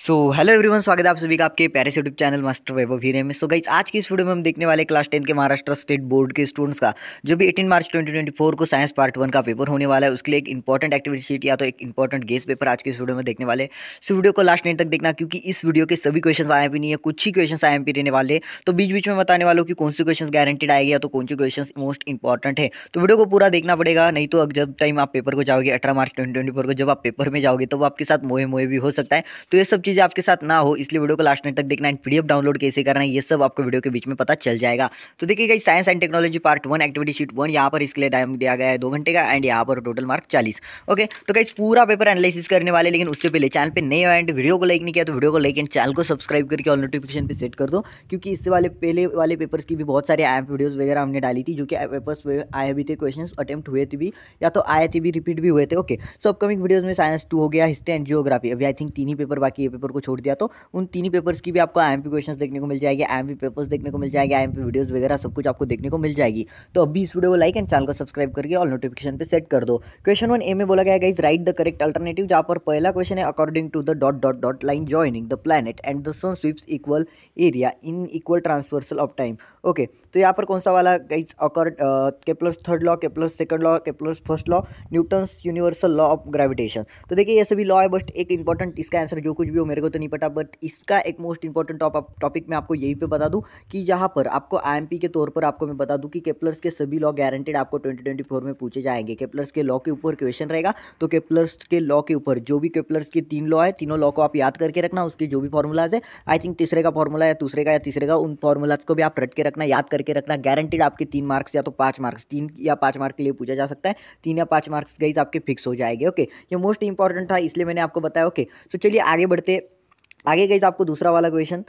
so hello everyone स्वागत है आप सभी का आपके प्यारे यूट्यूब चैनल मास्टर वैभव हीरे में सो so, गाइज आज की इस वीडियो में हम देखने वाले क्लास टेन के महाराष्ट्र स्टेट बोर्ड के स्टूडेंट्स का जो भी 18 मार्च 2024 को साइंस पार्ट वन का पेपर होने वाला है उसके लिए एक इंपॉर्टेंट एक्टिविटी शीट या तो एक इंपॉर्टेंट गेस पेपर आज की इस वीडियो में देखने वाले इस वीडियो को लास्ट एंड तक देखना क्योंकि इस वीडियो के सभी क्वेश्चन भी नहीं है कुछ ही क्वेश्चन भी रहने वाले तो बीच बीच में बताने वालों की कौन से क्वेश्चन गारंटेड आएगी या तो कौन से क्वेश्चन मोस्ट इंपॉर्टेंट है तो वीडियो को पूरा देखना पड़ेगा नहीं तो जब टाइम आप पेपर को जाओगे अठारह मार्च ट्वेंटी को जब आप पेपर में जाओगे वो आपके साथ मोहे मोहे भी हो सकता है तो ये सब सब चीज़ें आपके साथ ना हो इसलिए वीडियो को लास्ट नेट तक देखना एंड पीडीएफ डाउनलोड कैसे करना है ये सब आपको वीडियो के बीच में पता चल जाएगा तो देखिए गई science and technology part one activity sheet one यहाँ पर इसके लिए टाइम दिया गया है दो घंटे का एंड यहाँ पर टोटल मार्क चालीस ओके तो कई पूरा पेपर एनालिसिस करने वाले लेकिन उससे पहले चैनल पर नए एंड वीडियो को लाइक नहीं किया तो वीडियो को लाइक एंड चैनल को सब्सक्राइब करके ऑल नोटिफिकेशन पर सेट कर दो क्योंकि इससे वाले पहले वाले पेपर की भी बहुत सारे एप वीडियोज़ वगैरह हमने डाली थी जो कि पेपर्स आए भी थे क्वेश्चन अटैम्प्ट हुए थे भी या तो आए थे भी रिपीट भी हुए थे ओके सो अपकमिंग वीडियोज़ में साइंस टू हो गया हिस्ट्री एंड जियोग्राफी अभी आई थिंक तीन ही पेपर बाकी पेपर को छोड़ दिया तो उन तीन ही पेपर्स की भी आपको आई एम क्वेश्चन देखने को मिल जाएगी आई एम पेपर्स देखने को मिल जाएगी आई एम वीडियोज़ वगैरह सब कुछ आपको देखने को मिल जाएगी तो अभी इस वीडियो को लाइक एंड चैनल को सब्सक्राइब करके और नोटिफिकेशन पर सेट कर दो क्वेश्चन वन ए में बोला गया is right the correct alternative जहाँ पर पहला क्वेश्चन है according to the dot dot dot line joining the planet and the sun sweeps equal area in equal transversal of time okay तो यहाँ पर कौन सा वाला गाइज अकॉर्ड के प्लस थर्ड लॉ के प्लस सेकंड लॉ के plus first law Newton's universal law of gravitation तो देखिए ये सभी लॉ है बट एक इंपॉर्टेंट इसका आंसर जो कुछ भी हो मेरे को तो नहीं पता बट इसका एक मोस्ट इंपॉर्टेंट टॉपिक मैं आपको यही पे बता दूँ कि यहाँ पर आपको आई के तौर पर आपको मैं बता दूँ कि केपलर्स के सभी लॉ गारंटेड आपको ट्वेंटी में पूछे जाएंगे केपलर्स के लॉ के ऊपर क्वेश्चन रहेगा तो केपलर्स के लॉ के ऊपर जो भी केपलर्स के तीन लॉ है तीनों लॉ को आप याद करके रखना उसके जो भी फॉर्मूलाज है आई थिंक तीसरे का फॉर्मूला या दूसरे का या तीसरे का उन फॉर्मूलाज को भी आप रट के रखना याद करके रखना गारंटेड आपके तीन मार्क्स या तो पाँच मार्क्स तीन या पाँच मार्क के लिए पूछा जा सकता है तीन या पाँच मार्क्स गई आपके फिक्स हो जाएंगे ओके ये मोस्ट इंपॉर्टेंट था इसलिए मैंने आपको बताया ओके सो चलिए आगे बढ़ते आगे गई आपको दूसरा वाला क्वेश्चन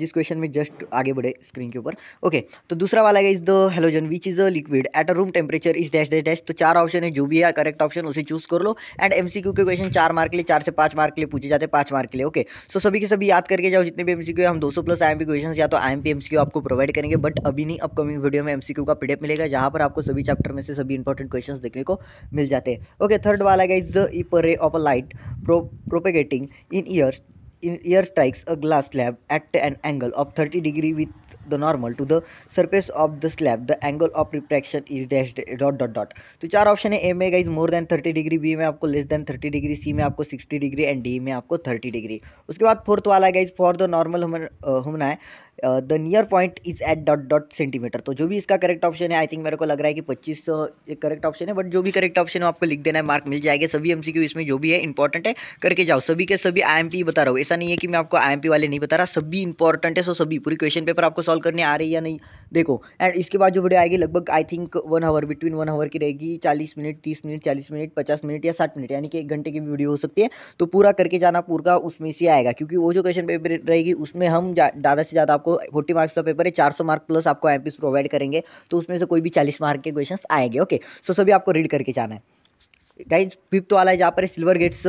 जिस क्वेश्चन में जस्ट आगे बढ़े स्क्रीन के ऊपर ओके तो दूसरा वाला गई the halogen which is a liquid at a room temperature is dash dash dash तो चार ऑप्शन है जो भी है करेक्ट ऑप्शन उसे चूज कर लो एंड एमसीक्यू के क्वेश्चन चार मार्क के लिए चार से पाँच मार्क के लिए पूछे जाते हैं मार्क के लिए ओके सो सभी के सभी याद करके जाओ जितने भी एमसीक्यू है हम दो सौ प्लस आई क्वेश्चन या तो आई एमसीक्यू आपको प्रोवाइड करेंगे बट अभी नहीं अपकमिंग वीडियो में एमसीक्यू का पीडीएफ मिलेगा जहां पर आपको सभी चैप्टर में से सभी इंपॉर्टेंट क्वेश्चन देखने को मिल जाते हैं ओके थर्ड वाला गई is the ray of a light propagating in years in air strikes a glass slab at an angle of 30 degree with the normal to the surface of the slab the angle of refraction is dash dot dot dot तो char option hai a mein guys more than 30 degree b mein aapko less than 30 degree c mein aapko 60 degree and d mein aapko 30 degree degree उसके बाद fourth guys for the normal human uh, human hai the near point is at dot dot centimetre तो जो भी इसका correct option है I think मेरे को लग रहा है कि पच्चीस एक करेक्ट ऑप्शन है बट जो भी करेक्ट ऑप्शन हो आपको लिख देना है मार्क मिल जाएगा सभी एम इसमें जो भी है इंपॉर्टेंट है करके जाओ सभी के सभी आई बता रहा हूँ ऐसा नहीं है कि मैं आपको आई वाले नहीं बता रहा सभी इंपॉर्टेंट है सो सभी पूरी क्वेश्चन पेपर आपको सॉल्व करने आ रही या नहीं देखो एंड इसके बाद जो वीडियो आएगी लगभग I think one hour between one hour की रहेगी चालीस मिनट तीस मिनट चालीस मिनट पचास मिनट या साठ मिनट यानी कि एक घंटे की वीडियो हो सकती है तो पूरा करके जाना पूरा उसमें से आएगा क्योंकि वो जो क्वेश्चन पेपर रहेगी उसमें हम ज़्यादा से ज़्यादा आपको आपको फोर्टी मार्क्स का पेपर है चार सौ मार्क प्लस आपको एम प्रोवाइड करेंगे तो उसमें से कोई भी चालीस मार्क के क्वेश्चन आएंगे ओके सो सभी आपको रीड करके जाना है गाइज फिफ्थ वाला है जहाँ पर silver gets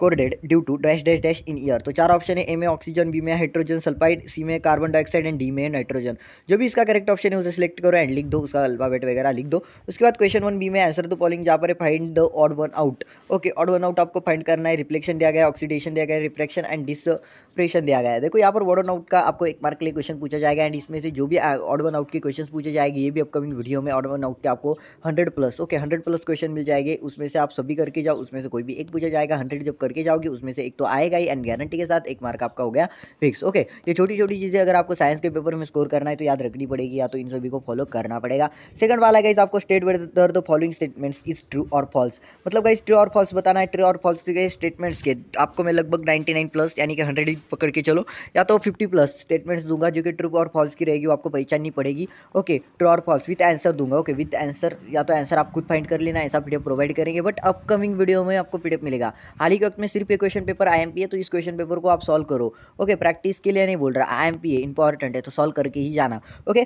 corroded due to dash dash dash in air तो चार ऑप्शन है ए में ऑक्सीजन बी में हाइड्रोजन सल्फाइड सी में कार्बन डाइऑक्साइड एंड डी में नाइट्रोजन जो भी इसका करेक्ट ऑप्शन है उसे सिलेक्ट करो एंड लिख दो उसका अल्फाबेट वगैरह लिख दो उसके बाद क्वेश्चन वन बी में आंसर तो पॉलिंग जहाँ पर find the odd one out okay odd one out आपको फाइंड करना है रिफ्लेक्शन दिया गया ऑक्सीडेशन दिया गया रिफ्लेक्शन एंड डिसप्रेशन दिया गया है देखो यहाँ पर वर्ड वन आउट का आपको एक मार्क के लिए क्वेश्चन पूछा जाएगा एंड इसमें से जो भी ऑड वन आउट के क्वेश्चन पूछे जाएंगे ये भी अपकमिंग वीडियो में ऑड वन आउट के आपको hundred plus okay hundred plus question मिल जाएंगे उसमें से आप सभी करके जाओ उसमें से कोई भी एक पूछा जाएगा हंड्रेड जब करके जाओगे उसमें से एक तो आएगा ही एंड गारंटी के साथ एक मार्क आपका हो गया फिक्स ओके ये छोटी छोटी चीज़ें अगर आपको साइंस के पेपर में स्कोर करना है तो याद रखनी पड़ेगी या तो इन सभी को फॉलो करना पड़ेगा सेकंड वाला गाइज आपको state whether the following statements is true और फॉल्स मतलब गाइज ट्रू और फॉल्स बताना है ट्रू और फॉल्स के स्टेटमेंट्स के आपको मैं लगभग नाइन्टी प्लस यानी कि हंड्रेड ही पकड़ के चलो या तो फिफ्टी प्लस स्टेटमेंट्स दूंगा जो कि ट्रू और फॉल्स की रहेगी वो आपको पहचाननी पड़ेगी ओके ट्रू और फॉल्स विथ आंसर दूंगा ओके विथ आंसर या तो आंसर आप खुद फाइंड कर लेना ऐसा वीडियो प्रोवाइड करेंगे बट अपकमिंग वीडियो में आपको पीडीएफ मिलेगा हाल ही का वक्त में सिर्फ ये क्वेश्चन पेपर आई है तो इस क्वेश्चन पेपर को आप सॉल्व करो ओके प्रैक्टिस के लिए नहीं बोल रहा आई एम है इंपॉर्टेंट है तो सॉल्व करके ही जाना ओके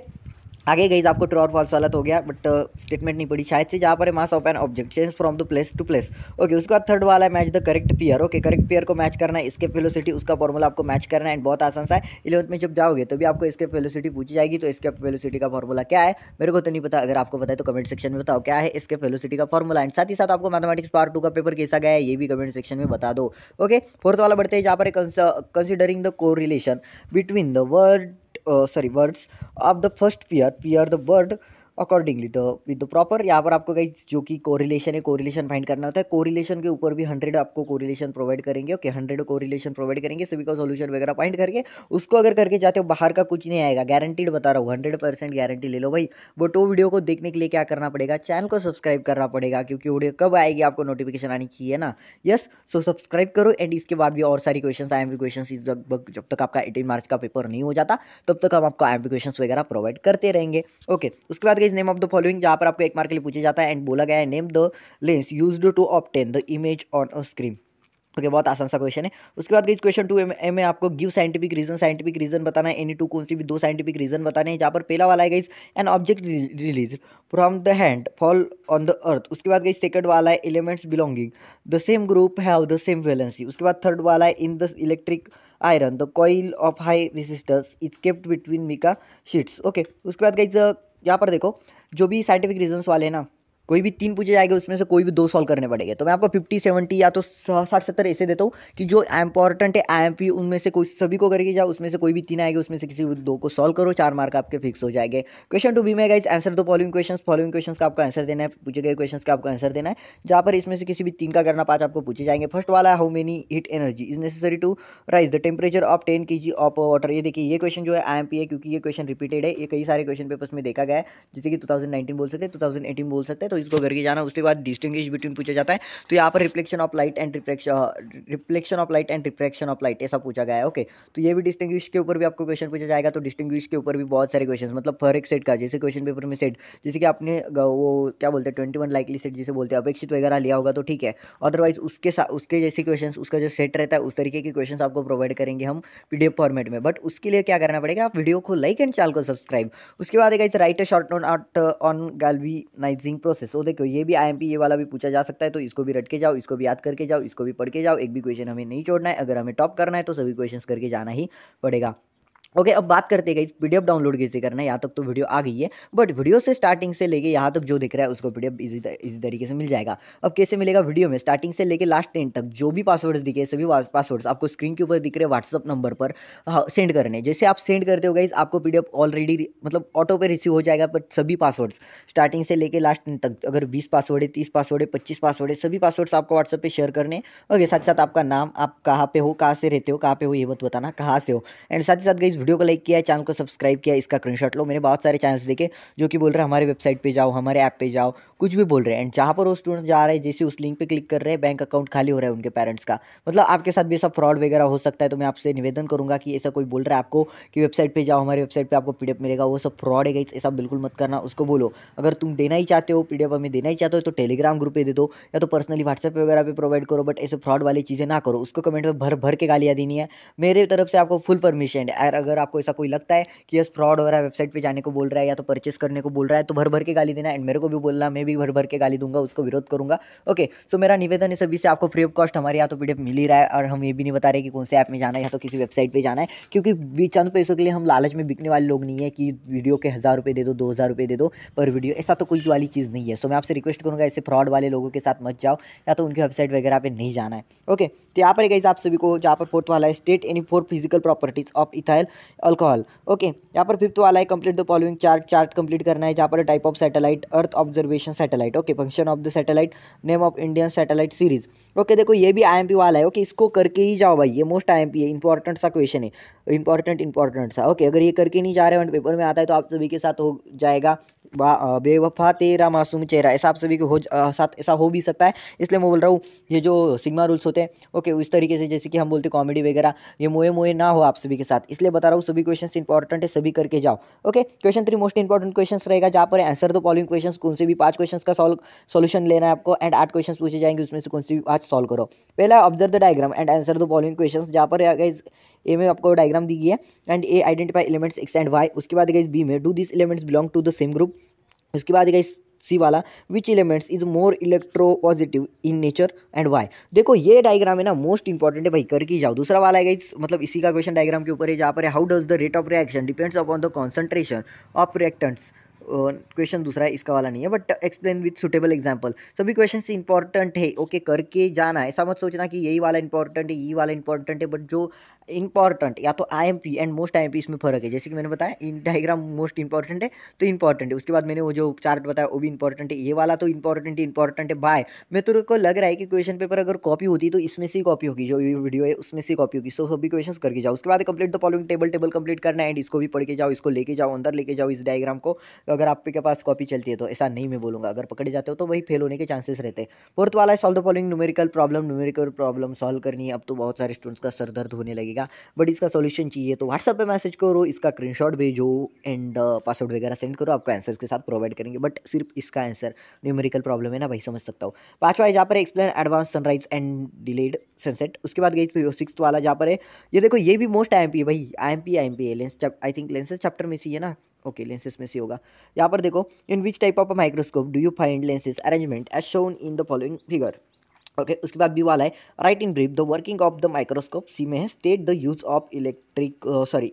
आगे गई आपको ट्रू और फॉल्स वाला तो हो गया बट स्टेटमेंट uh, नहीं पड़ी शायद से जहाँ पर mass of an object change from the place to place okay उसके बाद थर्ड वाला है match the correct pair okay correct pair को मैच करना है इसके फेलोसिटी उसका फॉर्मूला आपको मैच करना है एंड बहुत आसान सा है इलेवंथ में जब जाओगे तो भी आपको इसके फेलोसिटी पूछी जाएगी तो इसके फेलोसिटी का फॉर्मूला क्या है मेरे को तो नहीं पता अगर आपको पता है तो कमेंट सेक्शन में बताओ क्या है इसके फेलोसिटी का फॉर्मूला एंड साथ ही साथ आपको मैथमेटिक्स पार्ट टू का पेपर कैसा गया है ये भी कमेंट सेक्शन में बता दो ओके फोर्थ वाला बढ़ते हैं जहाँ पर considering the correlation between the word Uh, sorry birds of the first pair pair the bird accordingly the with proper यहाँ पर आपको कहीं जो कि कोरिलेशन है कोरिलेशन फाइंड करना होता है कोरिलेशन के ऊपर भी हंड्रेड आपको कोरिलेशन प्रोवाइड करेंगे ओके हंड्रेड कोरिलेशन प्रोवाइड करेंगे सभी का सोल्यूशन वगैरह फाइंड करके उसको अगर करके जाते हो बाहर का कुछ नहीं आएगा गारंटीड बता रहा हूँ हंड्रेड परसेंट गारंटी ले लो भाई बट वो वीडियो को देखने के लिए क्या करना पड़ेगा चैनल को सब्सक्राइब करना पड़ेगा क्योंकि वीडियो कब आएगी आपको नोटिफिकेशन आनी चाहिए ना यस सो सब्सक्राइब करो एंड इसके बाद भी और सारी क्वेश्चन आई एम क्वेश्चन लगभग जब तक आपका एटीन मार्च का पेपर नहीं हो जाता तब तक हम आपको आई क्वेश्चन वगैरह प्रोवाइड करते रहेंगे ओके उसके बाद is name of the following जहाँ पर आपको एक मार्क के लिए पूछा जाता है एंड बोला गया है name the lens use to obtain the image on a screen okay बहुत आसान सा क्वेश्चन है उसके बाद क्वेश्चन टू एम में आपको give scientific reason scientific reason बताना है एनी टू कौन सी भी दो साइंटिफिक रीजन बताने हैं जहाँ पर पहला वाला है guys an object release from the hand fall on the earth उसके बाद गई सेकंड वाला है elements belonging the same group have the same valency उसके बाद थर्ड वाला है in the electric iron the coil of high resistance is kept between mica sheets okay उसके बाद गई यहाँ पर देखो जो भी साइंटिफिक रीजन्स वाले हैं ना कोई भी तीन पूछे जाएंगे उसमें से कोई भी दो सॉल्व करने पड़ेंगे तो मैं आपको फिफ्टी सेवेंटी या तो साठ सत्तर ऐसे देता हूँ कि जो इंपॉर्टेंट है आई एम पी उनमें से कोई सभी को करके जाओ उसमें से कोई भी तीन आएगा उसमें से किसी दो को सॉल्व करो चार मार्क आपके फिक्स हो जाएंगे क्वेश्चन टू बी में गाइज आंसर दो फॉलोइंग क्वेश्चन फॉलोइंग क्वेश्चन का आपको आंसर देना है पूछे गए क्वेश्चन का आपको आंसर देना है जहाँ पर इसमें से किसी भी तीन का करना पाँच आपको पूछे जाएंगे फर्स्ट वाला how many heat energy is necessary to raise the temperature of ten K G of water ये देखिए ये क्वेश्चन जो है आई एम पी है क्योंकि ये क्वेश्चन रिपीटेड है ये कई सारे क्वेश्चन पेपर्स में देखा गया है जैसे कि टू बोल सकते हैं टू बोल सकते हैं तो इसको करके जाना उसके बाद डिस्टिंग्विश बिटवीन पूछा जाता है तो यहाँ पर reflection of light and reflection reflection of light and reflection of light ऐसा पूछा गया है ओके तो ये भी डिस्टिंग्विश के ऊपर भी आपको क्वेश्चन पूछा जाएगा तो डिस्टिंग्विश के ऊपर भी बहुत सारे क्वेश्चन मतलब हर एक सेट का जैसे क्वेश्चन पेपर में सेट जैसे कि आपने वो क्या बोलते हैं ट्वेंटी वन लाइकली सेट जिसे बोलते हैं अपेक्षित वगैरह लिया होगा तो ठीक है अदरवाइज उसके साथ उसके जैसे क्वेश्चन उसका जो सेट रहता है उस तरीके के क्वेश्चन आपको प्रोवाइड करेंगे हम पीडीएफ फॉर्मेट में बट उसके लिए क्या करना पड़ेगा आप वीडियो को लाइक एंड चैनल को सब्सक्राइब उसके बाद एक write a short note on galvanizing process शोध है देखो ये भी आई ये वाला भी पूछा जा सकता है तो इसको भी रट के जाओ इसको भी याद करके जाओ इसको भी पढ़ के जाओ एक भी क्वेश्चन हमें नहीं छोड़ना है अगर हमें टॉप करना है तो सभी क्वेश्चन करके जाना ही पड़ेगा ओके okay, अब बात करते गई पीडीएफ डाउनलोड कैसे करना है यहाँ तक तो वीडियो आ गई है बट वीडियो से स्टार्टिंग से लेके यहाँ तक जो दिख रहा है उसको पीडीएफ इजी इसी तरीके से मिल जाएगा अब कैसे मिलेगा वीडियो में स्टार्टिंग से लेके लास्ट टेन तक जो भी पासवर्ड्स दिखे सभी पासवर्ड्स आपको स्क्रीन के ऊपर दिख रहे व्हाट्सअप नंबर पर सेंड हाँ, करने जैसे आप सेंड करते हो गई आपको पी ऑलरेडी मतलब ऑटो पे रिसीव हो जाएगा बट सभी पासवर्ड्स स्टार्टिंग से लेकर लास्ट टेन तक अगर बीस पासवर्ड है तीस पासवर्ड है पच्चीस पासवर्ड है सभी पासवर्ड्स आपको व्हाट्सअप पर शेयर करने ओके साथ साथ आपका नाम आप कहाँ पे हो कहाँ से रहते हो कहाँ पे हो ये मत बताना कहाँ से हो एंड साथ ही साथ गई वीडियो को लाइक किया चैनल को सब्सक्राइब किया इसका क्रीनशॉट लो मैंने बहुत सारे चैनल्स देखे जो कि बोल रहे हैं हमारे वेबसाइट पे जाओ हमारे ऐप पे जाओ कुछ भी बोल रहे हैं एंड जहाँ पर वो स्टूडेंट जा रहे हैं जैसे उस लिंक पे क्लिक कर रहे हैं बैंक अकाउंट खाली हो रहा है उनके पेरेंट्स का मतलब आपके साथ भी ऐसा फ्रॉड वगैरह हो सकता है तो मैं आपसे निवेदन करूँगा कि ऐसा कोई बोल रहा है आपको कि वेबसाइट पर जाओ हमारे वेबसाइट पर आपको पी मिलेगा वो सब फ्रॉड है ऐसा बिल्कुल मत करना उसको बोलो अगर तुम देना ही चाहते हो पी हमें देना ही चाहते हो तो टेलीग्राम ग्रुप पर दे दो या तो पर्सनली व्हाट्सएप वगैरह पर प्रोवाइड करो बट ऐसे फ्रॉड वाली चीज़ें ना करो उसको कमेंट में भर भर के गालियाँ देनी है मेरे तरफ से आपको फुल परमिशन है अगर अगर आपको ऐसा कोई लगता है कि यस फ्रॉड हो रहा है वेबसाइट पर जाने को बोल रहा है या तो परचेस करने को बोल रहा है तो भर भर के गाली देना एंड मेरे को भी बोलना मैं भी भर भर के गाली दूंगा उसको विरोध करूंगा ओके सो मेरा निवेदन है सभी से आपको फ्री ऑफ कॉस्ट हमारे यहाँ तो पी मिल ही रहा है और हम ये भी नहीं बता रहे कि कौन से ऐप में जाना है या तो किसी वेबसाइट पर जाना है क्योंकि बीच चंद पैसों के लिए हम लालच में बिकने वाले लोग नहीं है कि वीडियो के हज़ार रुपये दे दो दो हज़ार रुपये दे दो पर वीडियो ऐसा तो कोई वाली चीज़ नहीं है सो मैं आपसे रिक्वेस्ट करूँगा ऐसे फ्रॉड वाले लोगों के साथ मत जाओ या तो उनकी वेबसाइट वगैरह पर नहीं जाना है ओके तो यहाँ पर एक हिसाब सभी को जहाँ पर फोर्थ वाला है state any four physical properties of ethyl alcohol okay यहाँ पर फिफ्थ वाला है complete the following chart chart complete करना है जहाँ पर type of satellite earth observation satellite okay function of the satellite name of Indian satellite series okay देखो ये भी आई वाला है ओके इसको करके ही जाओ भाई ये मोस्ट आई है इंपॉर्टेंट सा क्वेश्चन है इंपॉर्टेंट इंपॉर्टेंट सा ओके अगर ये करके नहीं जा रहे हैं पेपर में आता है तो आप सभी के साथ हो जाएगा बेवफा तेरा मासूम चेहरा ऐसा आप सभी को हो साथ ऐसा हो भी सकता है इसलिए मैं बोल रहा हूँ ये जो सिग्मा रूल्स होते हैं ओके उस तरीके से जैसे कि हम बोलते कॉमेडी वगैरह ये मोए मोए ना हो आप सभी के साथ इसलिए बता रहा हूँ सभी क्वेश्चन इंपॉर्टेंट है सभी करके जाओ okay question three most important question रहेगा जहाँ पर आंसर तो फॉलोइंग क्वेश्चन कौन से भी पाँच क्वेश्चन का सॉल्व सोल्यूशन लेना है आपको एंड आठ क्वेश्चन पूछे जाएंगे उसमें से कौन से भी पाँच सॉल्व करो पहला observe the diagram and answer the following question जहाँ पर ए में आपको डायग्राम दी गई है and A identify elements X and Y उसके बाद गई बी में do this elements belong to the same group उसके बाद गई सी वाला which elements is more electropositive in nature and Y देखो ये डायग्राम है ना मोस्ट इंपॉर्टेंट है भाई करके जाओ दूसरा वाला है मतलब इसी का क्वेश्चन डायग्राम के ऊपर है जहाँ पर how does the rate of reaction depends upon the concentration of reactants question दूसरा है इसका वाला नहीं है but explain with suitable example सभी क्वेश्चन इंपॉर्टेंट है ओके करके जाना है ऐसा मत सोचना कि यही वाला इंपॉर्टेंट है ये वाला इंपॉर्टेंट है बट जो इंपॉर्टेंट या तो आई एंड मोस्ट आई इसमें फ़र्क है जैसे कि मैंने बताया इन डायग्राम मोस्ट इंपॉर्टेंट है तो इंपॉर्टेंट है उसके बाद मैंने वो जो चार्ट बताया वो भी इंपॉर्टेंट है ये वाला तो इंपॉर्टेंट इंपॉर्टेंट है बाय मैं तेरे तो को लग रहा है कि क्वेश्चन पेपर अगर कॉपी होती तो इसमें से ही कॉपी होगी जो वीडियो है उसमें से कॉपी होगी सो सभी क्वेश्चन करके जाओ उसके बाद complete the following table table complete करना है एंड इसको भी पढ़ के जाओ इसको लेके जाओ अंदर लेके जाओ इस डायग्राम को अगर आपके पास कॉपी चलती है तो ऐसा नहीं मैं बोलूँगा अगर पकड़े जाते हो तो वही फेल होने के चांसेस रहते हैं फोर्थ वाला है solve the following numerical problem numerical problem solve करनी है अब तो बहुत सारे स्टूडेंट्स का सर दर्द होने लगेगा बट इसका सोल्यूशन चाहिए तो व्हाट्सअप पर मैसेज करो इसका स्क्रीन भेजो एंड पासवर्ड uh, वगैरह सेंड करो आपको आंसर के साथ प्रोवाइड करेंगे बट सिर्फ इसका आंसर न्यूमेरिकल प्रॉब्लम है ना भाई समझ सकता हूँ पाँचवा जहाँ पर explain advance sunrise and delayed sunset उसके बाद गई सिक्स वाला जहाँ पर है ये देखो ये भी मोस्ट आई एम पी भाई I M P I M P है lens I think lenses chapter में सी है ना ओके लेंसेज में से होगा यहाँ पर देखो in which type of microscope do you find lenses arrangement as shown in the following figure okay उसके बाद बी वाला है write in brief the working of the microscope C में है state the use of electric sorry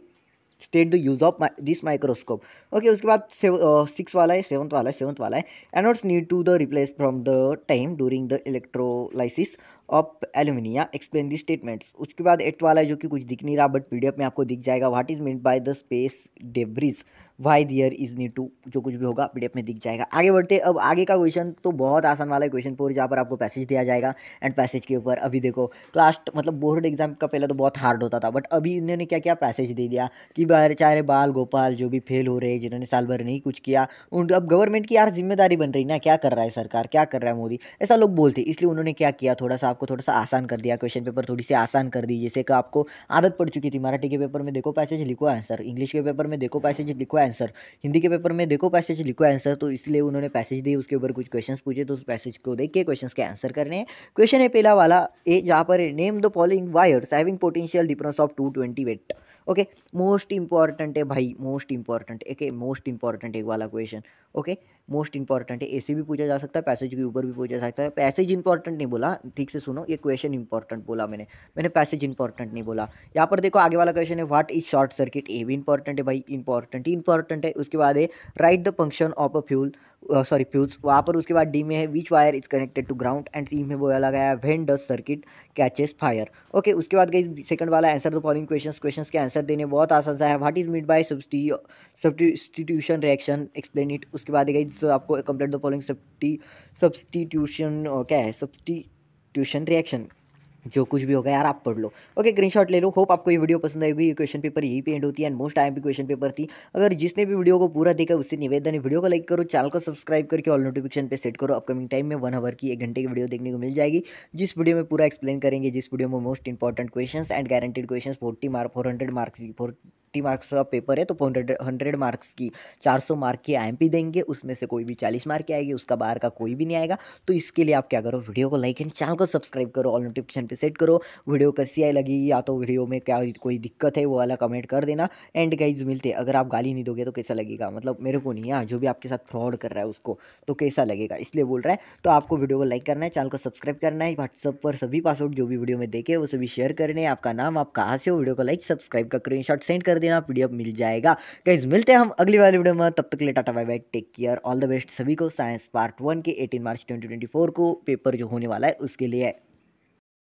state the use of this microscope okay उसके बाद six uh, वाला है सेवंथ वाला है सेवंथ वाला है anodes need to the replace from the time during the electrolysis of alumina explain the statements उसके बाद एट वाला है जो कि कुछ दिख नहीं रहा बट पीडीएफ में आपको दिख जाएगा what is mean by the space debris why there is need to जो कुछ भी होगा पीडीएफ में दिख जाएगा आगे बढ़ते अब आगे का क्वेश्चन तो बहुत आसान वाला है क्वेश्चन फोर जहाँ पर आपको पैसेज दिया जाएगा एंड पैसेज के ऊपर अभी देखो क्लास मतलब बोर्ड एग्जाम का पहले तो बहुत हार्ड होता था बट अभी इन्होंने क्या किया पैसेज दे दिया कि बेचारे बाल गोपाल जो भी फेल हो रहे जिन्होंने साल भर नहीं कुछ किया उन अब गवर्नमेंट की यार जिम्मेदारी बन रही ना क्या कर रहा है सरकार क्या कर रहा है मोदी ऐसा लोग बोलते इसलिए उन्होंने क्या किया थोड़ा सा आपको थोड़ा सा आसान कर दिया क्वेश्चन पेपर थोड़ी सी आसान कर दी जैसे कि आपको आदत पड़ चुकी थी मराठी के पेपर में देखो पैसेज लिखो आंसर इंग्लिश के पेपर में देखो पैसेज लिखो आंसर हिंदी के पेपर में देखो पैसेज लिखो आंसर तो इसलिए उन्होंने पैसेज दिए उसके ऊपर कुछ क्वेश्चन पूछे तो उस पैसेज को देख के क्वेश्चन के आंसर करने हैं क्वेश्चन है पहला वाला ए जहाँ पर name the following wires having potential difference of two twenty watt okay most important है भाई मोस्ट इंपॉर्टेंट एक मोस्ट इंपॉर्टेंट एक वाला क्वेश्चन ओके मोस्ट इंपॉर्टेंट है ऐसे भी पूछा जा सकता है पैसेज के ऊपर भी पूछा जा सकता है पैसेज इंपॉर्टेंट नहीं बोला ठीक से सुनो ये क्वेश्चन इंपॉर्टेंट बोला मैंने मैंने पैसेज इंपॉर्टेंट नहीं बोला यहाँ पर देखो आगे वाला क्वेश्चन है व्हाट इज शॉर्ट सर्किट ये भी इंपॉर्टेंट है भाई इंपॉर्टेंट ही इंपॉर्टेंट है उसके बाद है write the function of a fuel sorry fuse वहाँ पर उसके बाद डी में है which wire is connected to ground and C में बोला गया है when does circuit catches fire okay उसके बाद गई सेकंड वाला answer the following question question के आंसर देने बहुत आसान सा है what is meant by substitution reaction explain it उसके बाद गई आपको कंप्लीट द फॉलोइंग सब्सटीट्यूशन क्या है सब्सटी ट्यूशन रिएक्शन जो कुछ भी होगा यार आप पढ़ लो ओके ग्रीन शॉट ले लो होप आपको ये वीडियो पसंद आएगी ये क्वेश्चन पेपर यही पे एंड होती है एंड मोस्ट टाइम भी क्वेश्चन पेपर थी अगर जिसने भी वीडियो को पूरा देखा उससे निवेदन है वीडियो को लाइक करो चैनल को सब्सक्राइब करके ऑल नोटिफिकेशन पे सेट करो अपकमिंग टाइम में वन आवर की एक घंटे की वीडियो देखने को मिल जाएगी जिस वीडियो में पूरा एक्सप्लेन करेंगे जिस वीडियो में most important question and guaranteed question forty mark four marks four fifty marks का पेपर है तो हंड्रेड मार्क्स की चार सौ मार्क की आई देंगे उसमें से कोई भी चालीस मार्क की आएगी उसका बाहर का कोई भी नहीं आएगा तो इसके लिए आप क्या करो वीडियो को लाइक एंड चैनल को सब्सक्राइब करो ऑल नोटिफिकेशन पर सेट करो वीडियो कैसी आई लगी या तो वीडियो में क्या कोई दिक्कत है वो वाला कमेंट कर देना एंड गाइज मिलते अगर आप गाली नहीं दोगे तो कैसा लगेगा मतलब मेरे को नहीं है जो भी आपके साथ फ्रॉड कर रहा है उसको तो कैसा लगेगा इसलिए बोल रहा है तो आपको वीडियो को लाइक करना है चैनल को सब्सक्राइब करना है व्हाट्सअप पर सभी पासवर्ड जो भी वीडियो में देखे वो सभी शेयर करने आपका नाम आप कहाँ से हो वीडियो को लाइक सब्सक्राइब का स्क्रीन सेंड कर दे देना पीडीएफ मिल जाएगा कैस मिलते हैं हम अगली वाली वीडियो में तब तक ले tata bye bye take care all the best सभी को साइंस पार्ट वन के एटीन मार्च ट्वेंटी को पेपर जो होने वाला है उसके लिए